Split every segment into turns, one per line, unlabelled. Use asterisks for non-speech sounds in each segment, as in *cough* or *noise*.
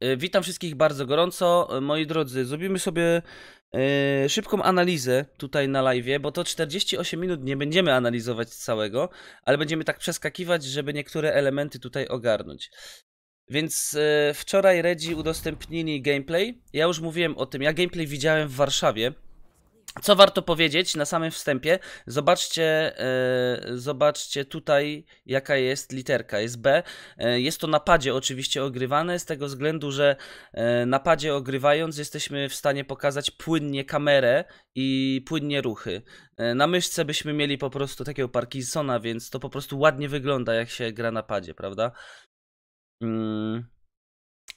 E, witam wszystkich bardzo gorąco. E, moi drodzy, zrobimy sobie e, szybką analizę tutaj na live, bo to 48 minut nie będziemy analizować całego, ale będziemy tak przeskakiwać, żeby niektóre elementy tutaj ogarnąć. Więc wczoraj Redzi udostępnili gameplay. Ja już mówiłem o tym, ja gameplay widziałem w Warszawie. Co warto powiedzieć na samym wstępie? Zobaczcie, e, zobaczcie tutaj, jaka jest literka. Jest B. E, jest to napadzie oczywiście ogrywane, z tego względu, że e, napadzie ogrywając jesteśmy w stanie pokazać płynnie kamerę i płynnie ruchy. E, na myszce byśmy mieli po prostu takiego Parkinsona, więc to po prostu ładnie wygląda, jak się gra napadzie, prawda? Mm.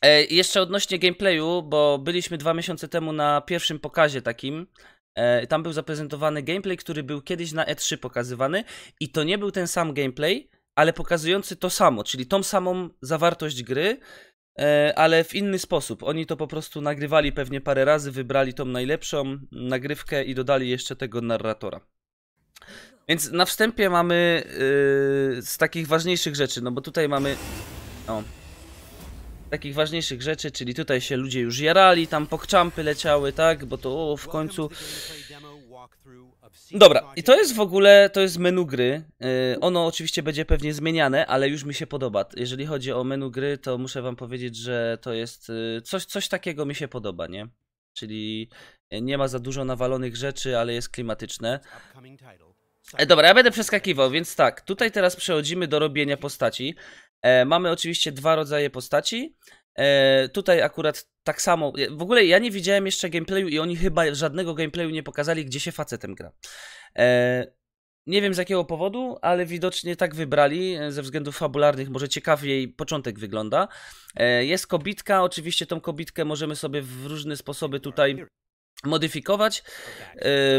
E, jeszcze odnośnie gameplayu, bo byliśmy dwa miesiące temu na pierwszym pokazie takim E, tam był zaprezentowany gameplay, który był kiedyś na E3 pokazywany i to nie był ten sam gameplay, ale pokazujący to samo, czyli tą samą zawartość gry, e, ale w inny sposób. Oni to po prostu nagrywali pewnie parę razy, wybrali tą najlepszą nagrywkę i dodali jeszcze tego narratora. Więc na wstępie mamy yy, z takich ważniejszych rzeczy, no bo tutaj mamy. O takich ważniejszych rzeczy, czyli tutaj się ludzie już jarali, tam pokczampy leciały, tak, bo to o, w końcu... Dobra, i to jest w ogóle, to jest menu gry, y, ono oczywiście będzie pewnie zmieniane, ale już mi się podoba, jeżeli chodzi o menu gry, to muszę wam powiedzieć, że to jest, y, coś, coś takiego mi się podoba, nie? Czyli y, nie ma za dużo nawalonych rzeczy, ale jest klimatyczne. E, dobra, ja będę przeskakiwał, więc tak, tutaj teraz przechodzimy do robienia postaci. E, mamy oczywiście dwa rodzaje postaci. E, tutaj akurat tak samo. E, w ogóle ja nie widziałem jeszcze gameplayu i oni chyba żadnego gameplayu nie pokazali, gdzie się facetem gra. E, nie wiem z jakiego powodu, ale widocznie tak wybrali, e, ze względów fabularnych, może ciekawiej początek wygląda. E, jest kobitka, oczywiście tą kobitkę możemy sobie w różne sposoby tutaj modyfikować,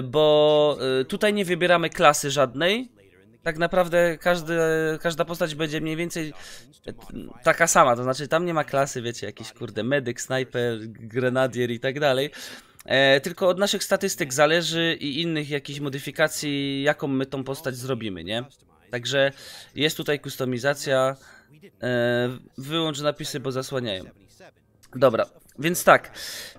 bo tutaj nie wybieramy klasy żadnej, tak naprawdę każdy, każda postać będzie mniej więcej taka sama, to znaczy tam nie ma klasy, wiecie, jakiś kurde medyk, snajper, grenadier i tak dalej. E, tylko od naszych statystyk zależy i innych jakichś modyfikacji, jaką my tą postać zrobimy, nie? Także jest tutaj kustomizacja, e, wyłącz napisy, bo zasłaniają. Dobra, więc tak,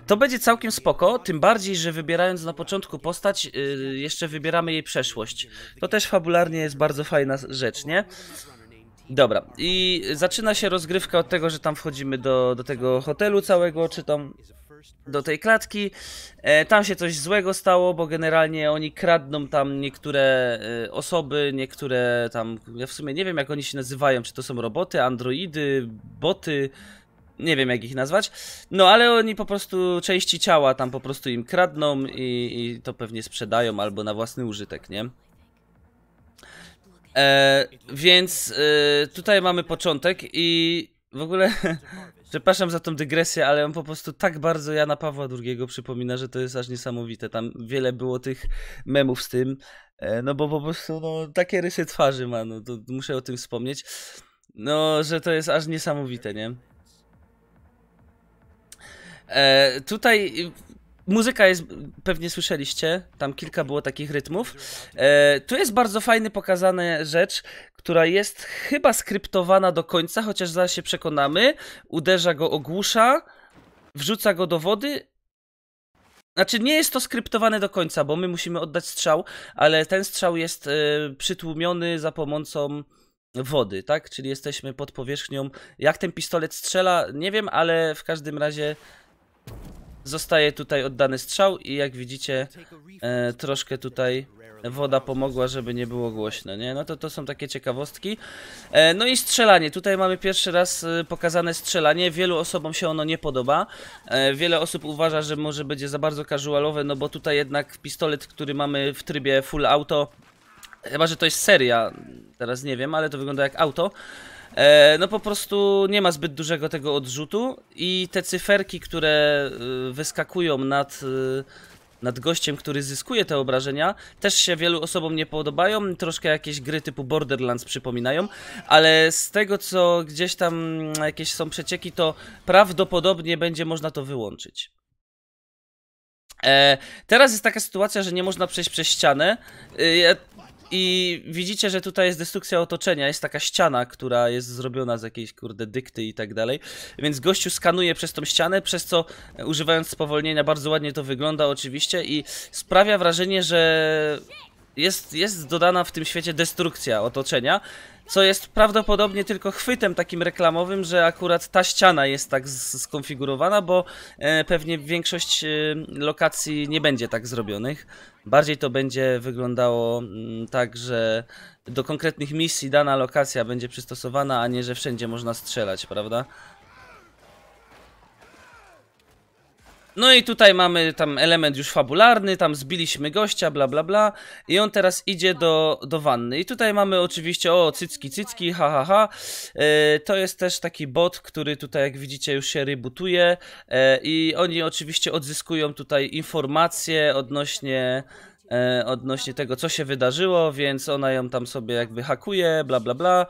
to będzie całkiem spoko, tym bardziej, że wybierając na początku postać, yy, jeszcze wybieramy jej przeszłość. To też fabularnie jest bardzo fajna rzecz, nie? Dobra, i zaczyna się rozgrywka od tego, że tam wchodzimy do, do tego hotelu całego, czy tam do tej klatki. E, tam się coś złego stało, bo generalnie oni kradną tam niektóre e, osoby, niektóre tam. Ja w sumie nie wiem, jak oni się nazywają, czy to są roboty, androidy, boty, nie wiem jak ich nazwać, no ale oni po prostu części ciała tam po prostu im kradną i, i to pewnie sprzedają albo na własny użytek, nie? E, więc e, tutaj mamy początek i w ogóle *laughs* przepraszam za tą dygresję, ale on po prostu tak bardzo Jana Pawła II przypomina, że to jest aż niesamowite. Tam wiele było tych memów z tym, e, no bo po prostu no, takie rysy twarzy ma, no to muszę o tym wspomnieć. No, że to jest aż niesamowite, nie? E, tutaj y, muzyka jest, pewnie słyszeliście, tam kilka było takich rytmów. E, tu jest bardzo fajny pokazana rzecz, która jest chyba skryptowana do końca, chociaż zaraz się przekonamy. Uderza go, ogłusza, wrzuca go do wody znaczy, nie jest to skryptowane do końca, bo my musimy oddać strzał, ale ten strzał jest y, przytłumiony za pomocą wody, tak? Czyli jesteśmy pod powierzchnią. Jak ten pistolet strzela, nie wiem, ale w każdym razie Zostaje tutaj oddany strzał i jak widzicie e, troszkę tutaj woda pomogła, żeby nie było głośno, nie? No to to są takie ciekawostki. E, no i strzelanie. Tutaj mamy pierwszy raz e, pokazane strzelanie. Wielu osobom się ono nie podoba. E, wiele osób uważa, że może będzie za bardzo casualowe, no bo tutaj jednak pistolet, który mamy w trybie full auto, chyba, że to jest seria, teraz nie wiem, ale to wygląda jak auto, E, no po prostu nie ma zbyt dużego tego odrzutu i te cyferki, które y, wyskakują nad, y, nad gościem, który zyskuje te obrażenia, też się wielu osobom nie podobają. Troszkę jakieś gry typu Borderlands przypominają, ale z tego co gdzieś tam mm, jakieś są przecieki, to prawdopodobnie będzie można to wyłączyć. E, teraz jest taka sytuacja, że nie można przejść przez ścianę. Y, i widzicie, że tutaj jest destrukcja otoczenia, jest taka ściana, która jest zrobiona z jakiejś kurde dykty i tak dalej. Więc gościu skanuje przez tą ścianę, przez co e, używając spowolnienia bardzo ładnie to wygląda oczywiście i sprawia wrażenie, że jest, jest dodana w tym świecie destrukcja otoczenia co jest prawdopodobnie tylko chwytem takim reklamowym, że akurat ta ściana jest tak skonfigurowana, bo e, pewnie większość e, lokacji nie będzie tak zrobionych. Bardziej to będzie wyglądało mm, tak, że do konkretnych misji dana lokacja będzie przystosowana, a nie że wszędzie można strzelać, prawda? No i tutaj mamy tam element już fabularny, tam zbiliśmy gościa, bla bla bla i on teraz idzie do, do wanny. I tutaj mamy oczywiście, o cycki cycki, ha ha ha. E, to jest też taki bot, który tutaj jak widzicie już się rebootuje e, i oni oczywiście odzyskują tutaj informacje odnośnie e, odnośnie tego, co się wydarzyło, więc ona ją tam sobie jakby hakuje, bla bla bla,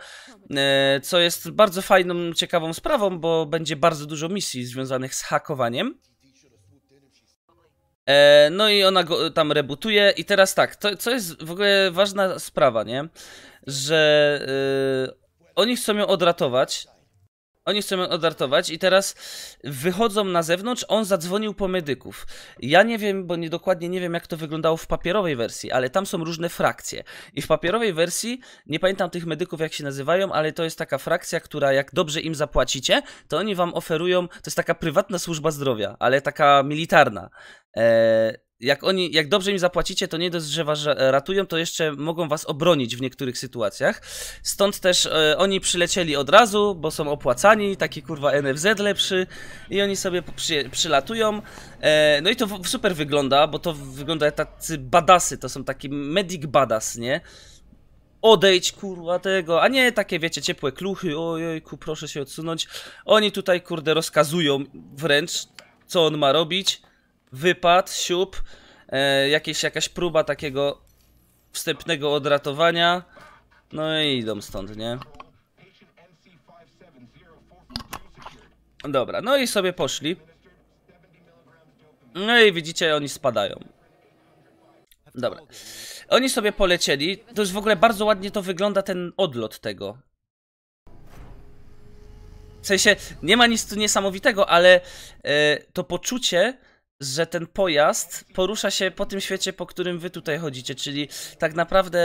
e, co jest bardzo fajną, ciekawą sprawą, bo będzie bardzo dużo misji związanych z hakowaniem. E, no i ona go tam rebutuje. I teraz tak, to, co jest w ogóle ważna sprawa, nie? Że y, oni chcą ją odratować, oni chcą odartować i teraz wychodzą na zewnątrz, on zadzwonił po medyków. Ja nie wiem, bo nie, dokładnie nie wiem jak to wyglądało w papierowej wersji, ale tam są różne frakcje. I w papierowej wersji, nie pamiętam tych medyków jak się nazywają, ale to jest taka frakcja, która jak dobrze im zapłacicie, to oni wam oferują, to jest taka prywatna służba zdrowia, ale taka militarna. Eee, jak oni, jak dobrze im zapłacicie, to nie dość, że was e, ratują, to jeszcze mogą was obronić w niektórych sytuacjach. Stąd też e, oni przylecieli od razu, bo są opłacani, taki kurwa NFZ lepszy i oni sobie przy, przylatują. E, no i to w, super wygląda, bo to wygląda jak tacy badasy, to są taki medic badas, nie? odejdź kurwa tego, a nie takie wiecie ciepłe kluchy, ojojku, proszę się odsunąć. Oni tutaj kurde rozkazują wręcz co on ma robić wypad, siup, e, jakieś, jakaś próba takiego wstępnego odratowania. No i idą stąd, nie? Dobra, no i sobie poszli. No i widzicie, oni spadają. Dobra. Oni sobie polecieli. To już w ogóle bardzo ładnie to wygląda, ten odlot tego. W sensie, nie ma nic tu niesamowitego, ale e, to poczucie, że ten pojazd porusza się po tym świecie, po którym wy tutaj chodzicie, czyli tak naprawdę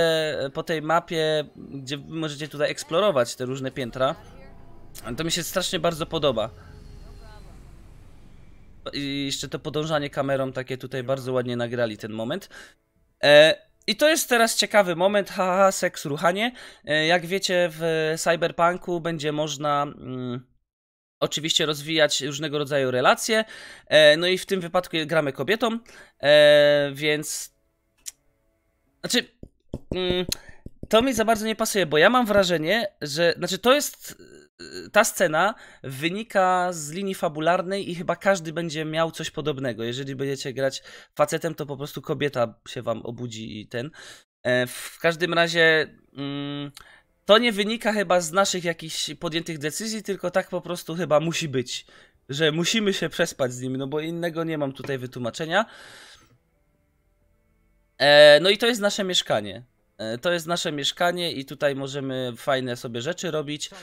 e, po tej mapie, gdzie możecie tutaj eksplorować te różne piętra. To mi się strasznie bardzo podoba. I jeszcze to podążanie kamerą takie tutaj bardzo ładnie nagrali ten moment. E i to jest teraz ciekawy moment, haha, ha, seks, ruchanie. E, jak wiecie, w Cyberpunku będzie można mm, oczywiście rozwijać różnego rodzaju relacje. E, no i w tym wypadku gramy kobietą, e, więc. Znaczy. Mm, to mi za bardzo nie pasuje, bo ja mam wrażenie, że. Znaczy, to jest. E, ta scena wynika z linii fabularnej i chyba każdy będzie miał coś podobnego. Jeżeli będziecie grać facetem, to po prostu kobieta się wam obudzi i ten. W każdym razie. Mm to nie wynika chyba z naszych jakichś podjętych decyzji, tylko tak po prostu chyba musi być, że musimy się przespać z nimi, no bo innego nie mam tutaj wytłumaczenia. E, no i to jest nasze mieszkanie. E, to jest nasze mieszkanie i tutaj możemy fajne sobie rzeczy robić. Tak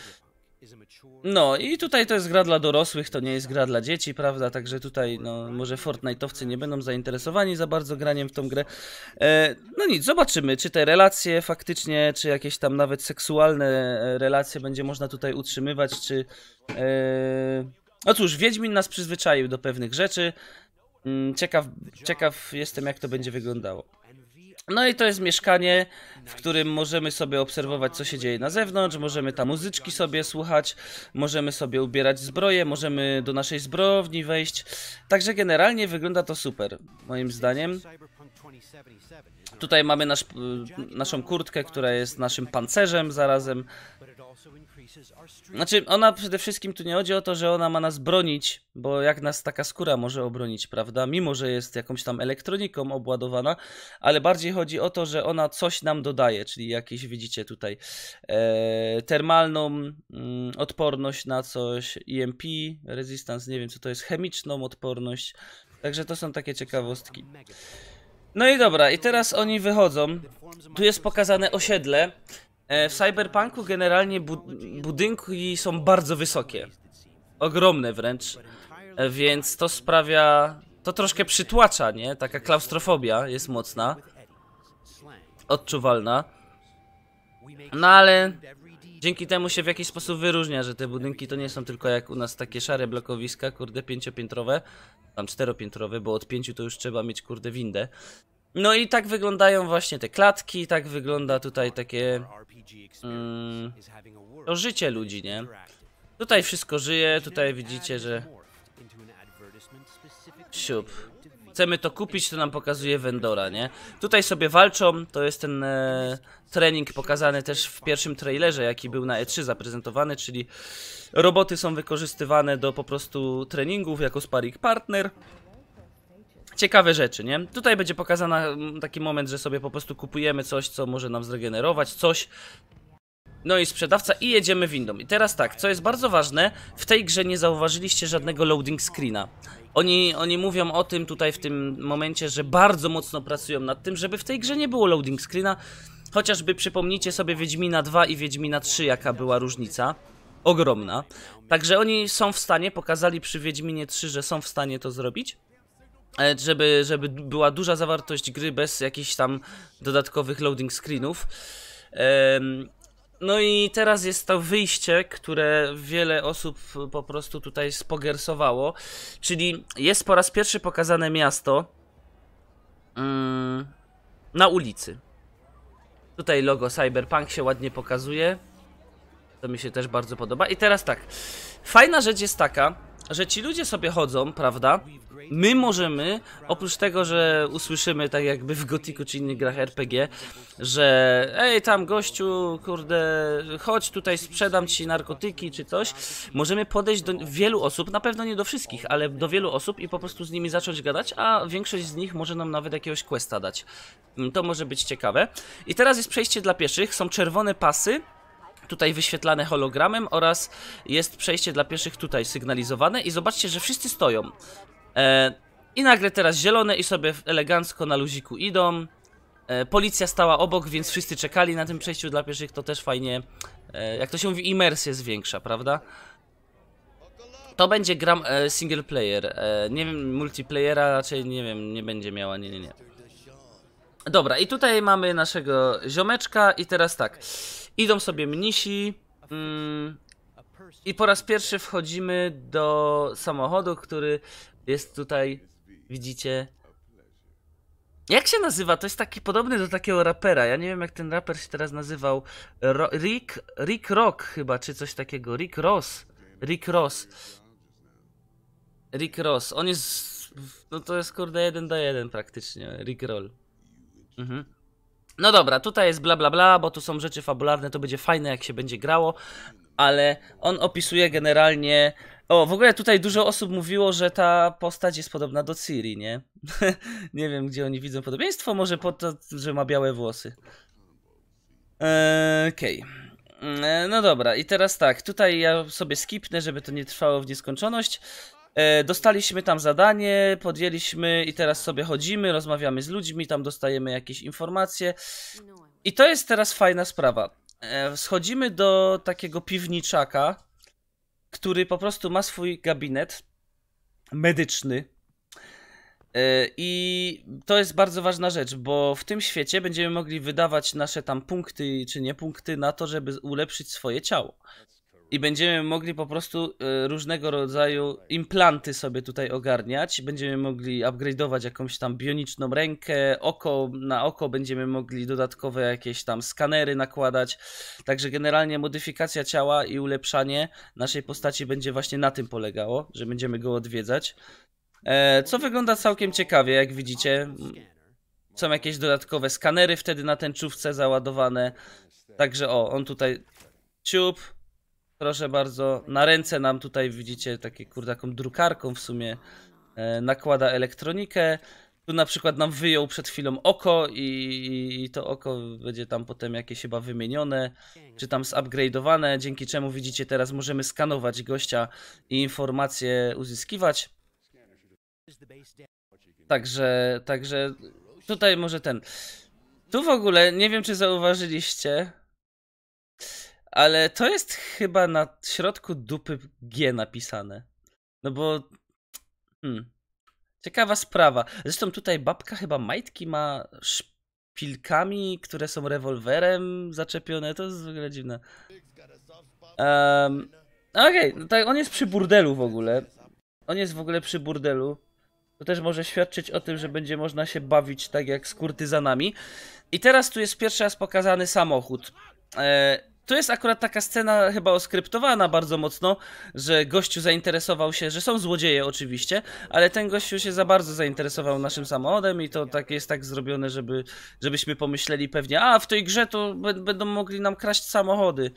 no i tutaj to jest gra dla dorosłych, to nie jest gra dla dzieci, prawda? Także tutaj no, może Fortnite'owcy nie będą zainteresowani za bardzo graniem w tą grę. E, no nic, zobaczymy, czy te relacje faktycznie, czy jakieś tam nawet seksualne e, relacje będzie można tutaj utrzymywać, czy... E... No cóż, Wiedźmin nas przyzwyczaił do pewnych rzeczy. Mm, ciekaw, ciekaw jestem, jak to będzie wyglądało. No i to jest mieszkanie, w którym możemy sobie obserwować, co się dzieje na zewnątrz, możemy tam muzyczki sobie słuchać, możemy sobie ubierać zbroję, możemy do naszej zbrojni wejść. Także generalnie wygląda to super, moim zdaniem. Tutaj mamy nasz, y, naszą kurtkę, która jest naszym pancerzem zarazem. Znaczy, ona przede wszystkim tu nie chodzi o to, że ona ma nas bronić, bo jak nas taka skóra może obronić, prawda? Mimo, że jest jakąś tam elektroniką obładowana, ale bardziej chodzi o to, że ona coś nam dodaje, czyli jakieś, widzicie tutaj, e, termalną mm, odporność na coś, EMP, resistance, nie wiem co to jest, chemiczną odporność. Także to są takie ciekawostki. No i dobra, i teraz oni wychodzą. Tu jest pokazane osiedle. E, w cyberpunku generalnie budynki są bardzo wysokie. Ogromne wręcz. E, więc to sprawia... To troszkę przytłacza, nie? Taka klaustrofobia jest mocna. Odczuwalna. No ale dzięki temu się w jakiś sposób wyróżnia, że te budynki to nie są tylko jak u nas takie szare blokowiska, kurde, pięciopiętrowe. Tam czteropiętrowe, bo od pięciu to już trzeba mieć, kurde, windę. No i tak wyglądają właśnie te klatki, tak wygląda tutaj takie mm, to życie ludzi, nie? Tutaj wszystko żyje, tutaj widzicie, że siup. Chcemy to kupić, to nam pokazuje Vendora, nie? Tutaj sobie walczą, to jest ten e, trening pokazany też w pierwszym trailerze, jaki był na E3 zaprezentowany, czyli roboty są wykorzystywane do po prostu treningów jako sparring partner ciekawe rzeczy, nie? Tutaj będzie pokazana mm, taki moment, że sobie po prostu kupujemy coś, co może nam zregenerować, coś, no i sprzedawca i jedziemy windą. I teraz tak, co jest bardzo ważne, w tej grze nie zauważyliście żadnego loading screena. Oni, oni mówią o tym tutaj w tym momencie, że bardzo mocno pracują nad tym, żeby w tej grze nie było loading screena. Chociażby przypomnijcie sobie Wiedźmina 2 i Wiedźmina 3, jaka była różnica. Ogromna. Także oni są w stanie, pokazali przy Wiedźminie 3, że są w stanie to zrobić. E, żeby, żeby była duża zawartość gry bez jakichś tam dodatkowych loading screenów. No i teraz jest to wyjście, które wiele osób po prostu tutaj spogersowało, czyli jest po raz pierwszy pokazane miasto mm, na ulicy. Tutaj logo Cyberpunk się ładnie pokazuje. To mi się też bardzo podoba. I teraz tak. Fajna rzecz jest taka, że ci ludzie sobie chodzą, prawda? My możemy, oprócz tego, że usłyszymy tak jakby w Gotiku czy innych grach RPG, że ej tam gościu, kurde, chodź tutaj sprzedam ci narkotyki czy coś, możemy podejść do wielu osób, na pewno nie do wszystkich, ale do wielu osób i po prostu z nimi zacząć gadać, a większość z nich może nam nawet jakiegoś questa dać. To może być ciekawe. I teraz jest przejście dla pieszych, są czerwone pasy, tutaj wyświetlane hologramem oraz jest przejście dla pieszych tutaj sygnalizowane i zobaczcie, że wszyscy stoją. E, I nagle teraz zielone i sobie elegancko na luziku idą. E, policja stała obok, więc wszyscy czekali na tym przejściu dla pieszych, to też fajnie, e, jak to się mówi, imersję zwiększa, prawda? To będzie gram e, single player, e, nie wiem, multiplayera raczej, nie wiem, nie będzie miała, nie, nie, nie. Dobra, i tutaj mamy naszego ziomeczka i teraz tak. Idą sobie mnisi mm, i po raz pierwszy wchodzimy do samochodu, który jest tutaj, widzicie. Jak się nazywa? To jest taki podobny do takiego rapera. Ja nie wiem jak ten raper się teraz nazywał. Ro Rick, Rick Rock chyba, czy coś takiego. Rick Ross. Rick Ross. Rick Ross. On jest... No to jest kurde jeden do jeden praktycznie. Rick Roll. Mhm. No dobra, tutaj jest bla bla bla, bo tu są rzeczy fabularne, to będzie fajne jak się będzie grało, ale on opisuje generalnie... O, w ogóle tutaj dużo osób mówiło, że ta postać jest podobna do Ciri, nie? *laughs* nie wiem, gdzie oni widzą podobieństwo, może po to, że ma białe włosy. Eee, Okej. Okay. Eee, no dobra, i teraz tak, tutaj ja sobie skipnę, żeby to nie trwało w nieskończoność. E, dostaliśmy tam zadanie, podjęliśmy i teraz sobie chodzimy, rozmawiamy z ludźmi, tam dostajemy jakieś informacje. I to jest teraz fajna sprawa. E, schodzimy do takiego piwniczaka, który po prostu ma swój gabinet medyczny. E, I to jest bardzo ważna rzecz, bo w tym świecie będziemy mogli wydawać nasze tam punkty czy nie punkty na to, żeby ulepszyć swoje ciało i będziemy mogli po prostu e, różnego rodzaju implanty sobie tutaj ogarniać. Będziemy mogli upgrade'ować jakąś tam bioniczną rękę, oko na oko będziemy mogli dodatkowe jakieś tam skanery nakładać. Także generalnie modyfikacja ciała i ulepszanie naszej postaci będzie właśnie na tym polegało, że będziemy go odwiedzać. E, co wygląda całkiem ciekawie, jak widzicie. Są jakieś dodatkowe skanery wtedy na tęczówce załadowane. Także o, on tutaj ciup, proszę bardzo, na ręce nam tutaj widzicie takie kurde taką drukarką w sumie e, nakłada elektronikę. Tu na przykład nam wyjął przed chwilą oko i, i, to oko będzie tam potem jakieś chyba wymienione, czy tam zupgrade'owane, dzięki czemu widzicie teraz możemy skanować gościa i informacje uzyskiwać. Także, także tutaj może ten. Tu w ogóle, nie wiem czy zauważyliście, ale to jest chyba na środku dupy G napisane. No bo. Hmm. Ciekawa sprawa. Zresztą tutaj babka chyba majtki ma szpilkami, które są rewolwerem zaczepione. To jest w ogóle dziwne. Um, Okej, okay. No tak, on jest przy burdelu w ogóle. On jest w ogóle przy burdelu. To też może świadczyć o tym, że będzie można się bawić tak jak z kurtyzanami. I teraz tu jest pierwszy raz pokazany samochód. E, to jest akurat taka scena chyba oskryptowana bardzo mocno, że gościu zainteresował się, że są złodzieje oczywiście, ale ten gościu się za bardzo zainteresował naszym samochodem i to tak jest tak zrobione, żeby, żebyśmy pomyśleli pewnie, a w tej grze to będą mogli nam kraść samochody.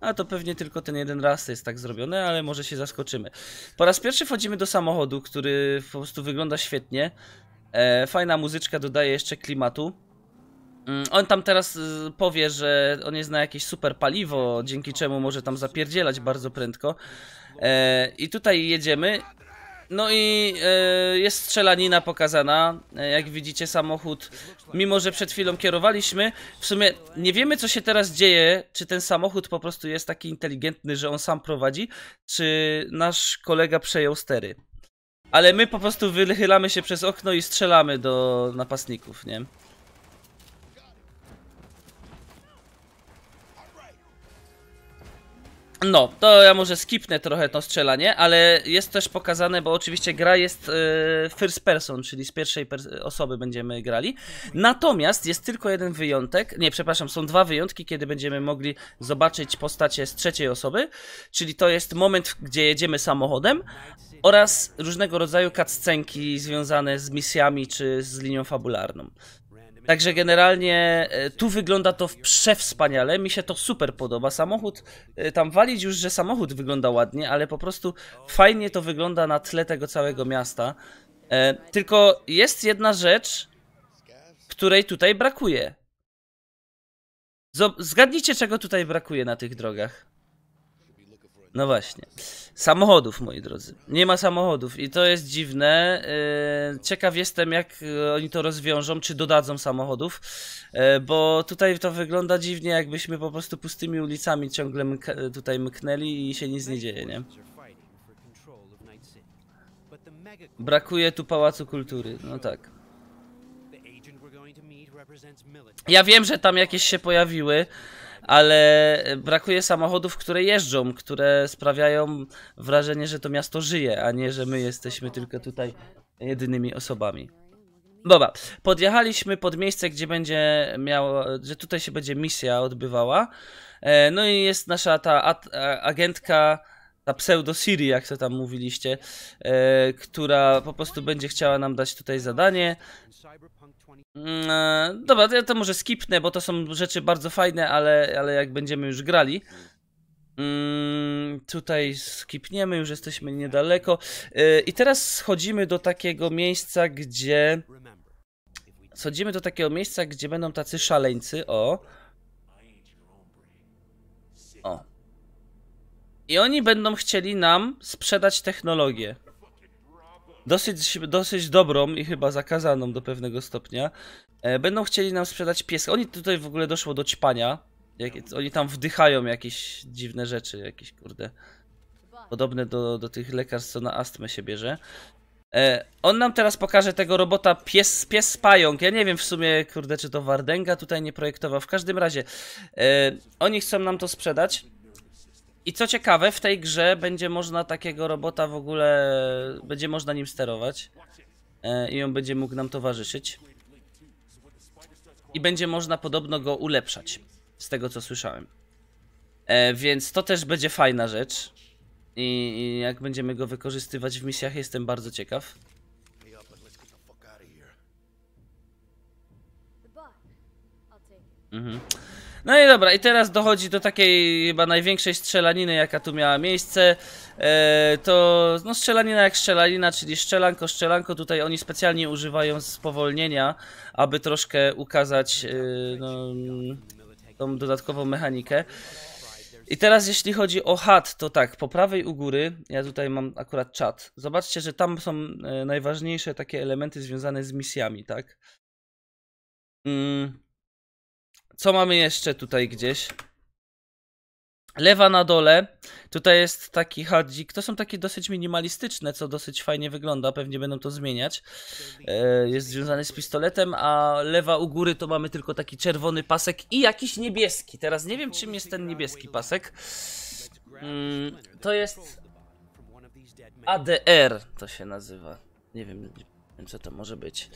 A to pewnie tylko ten jeden raz jest tak zrobione, ale może się zaskoczymy. Po raz pierwszy wchodzimy do samochodu, który po prostu wygląda świetnie. E, fajna muzyczka dodaje jeszcze klimatu. Mm, on tam teraz y, powie, że on jest na jakieś super paliwo, dzięki czemu może tam zapierdzielać bardzo prędko. E, I tutaj jedziemy. No i e, jest strzelanina pokazana. E, jak widzicie, samochód, mimo że przed chwilą kierowaliśmy, w sumie nie wiemy, co się teraz dzieje. Czy ten samochód po prostu jest taki inteligentny, że on sam prowadzi, czy nasz kolega przejął stery. Ale my po prostu wychylamy się przez okno i strzelamy do napastników, nie? No, to ja może skipnę trochę to strzelanie, ale jest też pokazane, bo oczywiście gra jest e, first person, czyli z pierwszej osoby będziemy grali. Natomiast jest tylko jeden wyjątek, nie, przepraszam, są dwa wyjątki, kiedy będziemy mogli zobaczyć postacie z trzeciej osoby, czyli to jest moment, gdzie jedziemy samochodem oraz różnego rodzaju cutscenki związane z misjami czy z linią fabularną. Także generalnie e, tu wygląda to przewspaniale, mi się to super podoba. Samochód, e, tam walić już, że samochód wygląda ładnie, ale po prostu fajnie to wygląda na tle tego całego miasta. E, tylko jest jedna rzecz, której tutaj brakuje. Zgadnijcie, czego tutaj brakuje na tych drogach. No właśnie. Samochodów, moi drodzy. Nie ma samochodów i to jest dziwne. E, ciekaw jestem, jak oni to rozwiążą, czy dodadzą samochodów, e, bo tutaj to wygląda dziwnie, jakbyśmy po prostu pustymi ulicami ciągle mk tutaj mknęli i się nic nie dzieje, nie? Brakuje tu Pałacu Kultury, no tak. Ja wiem, że tam jakieś się pojawiły, ale brakuje samochodów, które jeżdżą, które sprawiają wrażenie, że to miasto żyje, a nie, że my jesteśmy tylko tutaj jedynymi osobami. Dobra, podjechaliśmy pod miejsce, gdzie będzie miało, że tutaj się będzie misja odbywała. E, no i jest nasza ta agentka ta pseudo Siri, jak to tam mówiliście, e, która po prostu będzie chciała nam dać tutaj zadanie. Mm, e, dobra, to ja to może skipnę, bo to są rzeczy bardzo fajne, ale, ale jak będziemy już grali. Mm, tutaj skipniemy, już jesteśmy niedaleko. E, I teraz schodzimy do takiego miejsca, gdzie. Schodzimy do takiego miejsca, gdzie będą tacy szaleńcy. O. I oni będą chcieli nam sprzedać technologię. Dosyć, dosyć dobrą i chyba zakazaną do pewnego stopnia. E, będą chcieli nam sprzedać pieska. Oni tutaj w ogóle doszło do ćpania. Jak, oni tam wdychają jakieś dziwne rzeczy, jakieś kurde. Podobne do, do tych lekarstw, co na astmę się bierze. E, on nam teraz pokaże tego robota pies, pies pająk. Ja nie wiem w sumie, kurde, czy to Wardenga tutaj nie projektował. W każdym razie, e, oni chcą nam to sprzedać. I co ciekawe, w tej grze będzie można takiego robota w ogóle, będzie można nim sterować e, i on będzie mógł nam towarzyszyć. I będzie można podobno go ulepszać, z tego co słyszałem. E, więc to też będzie fajna rzecz. I jak będziemy go wykorzystywać w misjach, jestem bardzo ciekaw. Mhm. No i dobra, i teraz dochodzi do takiej chyba największej strzelaniny, jaka tu miała miejsce. E, to no strzelanina jak strzelanina, czyli szczelanko, szczelanko. Tutaj oni specjalnie używają spowolnienia, aby troszkę ukazać e, no, tą dodatkową mechanikę. I teraz jeśli chodzi o HUD, to tak, po prawej u góry, ja tutaj mam akurat czat. Zobaczcie, że tam są e, najważniejsze takie elementy związane z misjami, tak? Mm, co mamy jeszcze tutaj gdzieś? Lewa na dole, tutaj jest taki hardzik, to są takie dosyć minimalistyczne, co dosyć fajnie wygląda, pewnie będą to zmieniać. E, jest związany z pistoletem, a lewa u góry to mamy tylko taki czerwony pasek i jakiś niebieski. Teraz nie wiem czym jest ten niebieski pasek. Mm, to jest ADR to się nazywa. Nie wiem, co to może być.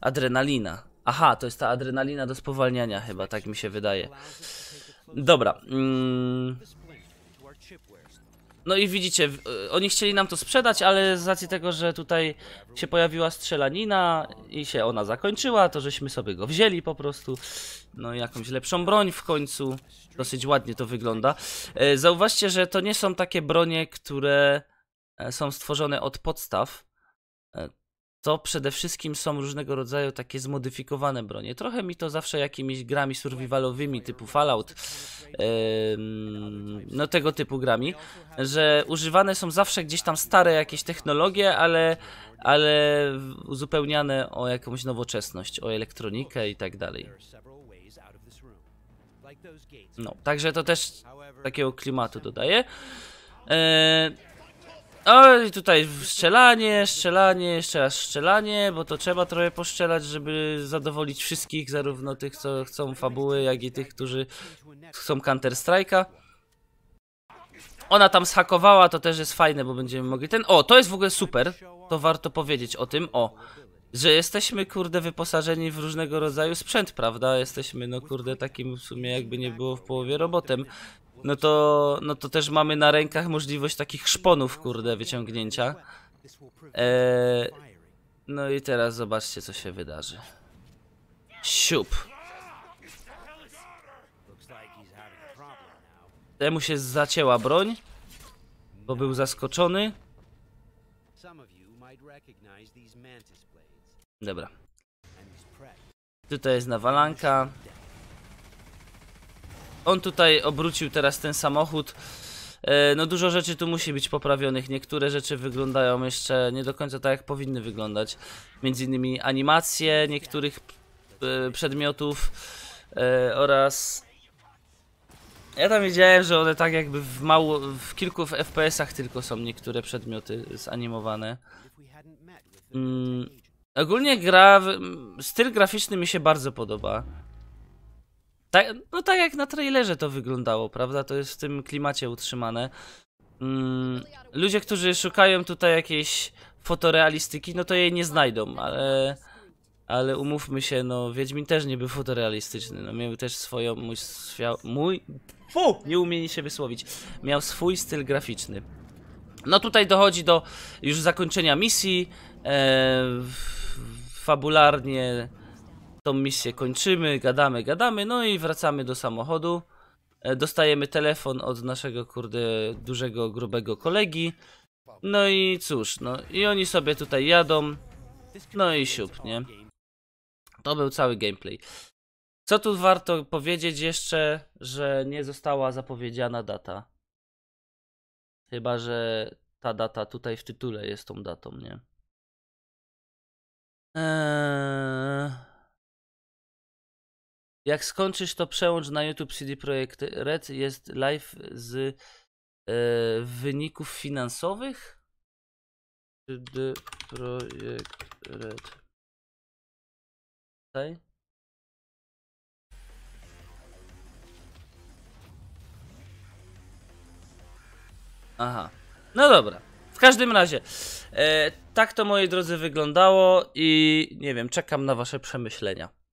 Adrenalina. Aha, to jest ta adrenalina do spowalniania chyba, tak mi się wydaje. Dobra. Mm. No i widzicie, y, oni chcieli nam to sprzedać, ale z racji tego, że tutaj się pojawiła strzelanina i się ona zakończyła, to żeśmy sobie go wzięli po prostu. No i jakąś lepszą broń w końcu. Dosyć ładnie to wygląda. Y, zauważcie, że to nie są takie bronie, które e, są stworzone od podstaw. E, to przede wszystkim są różnego rodzaju takie zmodyfikowane bronie. Trochę mi to zawsze jakimiś grami survivalowymi typu Fallout, yy, no tego typu grami, że używane są zawsze gdzieś tam stare jakieś technologie, ale, ale uzupełniane o jakąś nowoczesność, o elektronikę i tak dalej. No, także to też takiego klimatu dodaje. Yy, Oj, tutaj strzelanie, strzelanie, jeszcze raz strzelanie, bo to trzeba trochę poszczelać, żeby zadowolić wszystkich, zarówno tych, co chcą fabuły, jak i tych, którzy chcą Counter Strike'a. Ona tam zhakowała, to też jest fajne, bo będziemy mogli ten... O, to jest w ogóle super, to warto powiedzieć o tym, o. Że jesteśmy, kurde, wyposażeni w różnego rodzaju sprzęt, prawda? Jesteśmy, no kurde, takim w sumie jakby nie było w połowie robotem no to, no to też mamy na rękach możliwość takich szponów, kurde, wyciągnięcia. Eee, no i teraz zobaczcie, co się wydarzy. Siup. Temu się zacięła broń, bo był zaskoczony. Dobra. Tutaj jest nawalanka on tutaj obrócił teraz ten samochód. E, no dużo rzeczy tu musi być poprawionych, niektóre rzeczy wyglądają jeszcze nie do końca tak jak powinny wyglądać. Między innymi animacje niektórych e, przedmiotów e, oraz ja tam wiedziałem, że one tak jakby w mało, w kilku FPS-ach tylko są niektóre przedmioty zanimowane. Mm, ogólnie gra, styl graficzny mi się bardzo podoba. Tak, no tak jak na trailerze to wyglądało, prawda? To jest w tym klimacie utrzymane. Mm, ludzie, którzy szukają tutaj jakiejś fotorealistyki, no to jej nie znajdą, ale... Ale umówmy się, no Wiedźmin też nie był fotorealistyczny, no miał też swoją, mój, mój, fu, nie umieli się wysłowić, miał swój styl graficzny. No tutaj dochodzi do już zakończenia misji, e, fabularnie Tą misję kończymy, gadamy, gadamy, no i wracamy do samochodu. E, dostajemy telefon od naszego, kurde, dużego, grubego kolegi. No i cóż, no i oni sobie tutaj jadą. No i siup, nie? To był cały gameplay. Co tu warto powiedzieć jeszcze, że nie została zapowiedziana data. Chyba, że ta data tutaj w tytule jest tą datą, nie? Eee... Jak skończysz, to przełącz na YouTube CD Projekt Red. Jest live z e, wyników finansowych. CD Projekt Red. Tutaj. Aha. No dobra. W każdym razie, e, tak to moi drodzy wyglądało i nie wiem, czekam na wasze przemyślenia.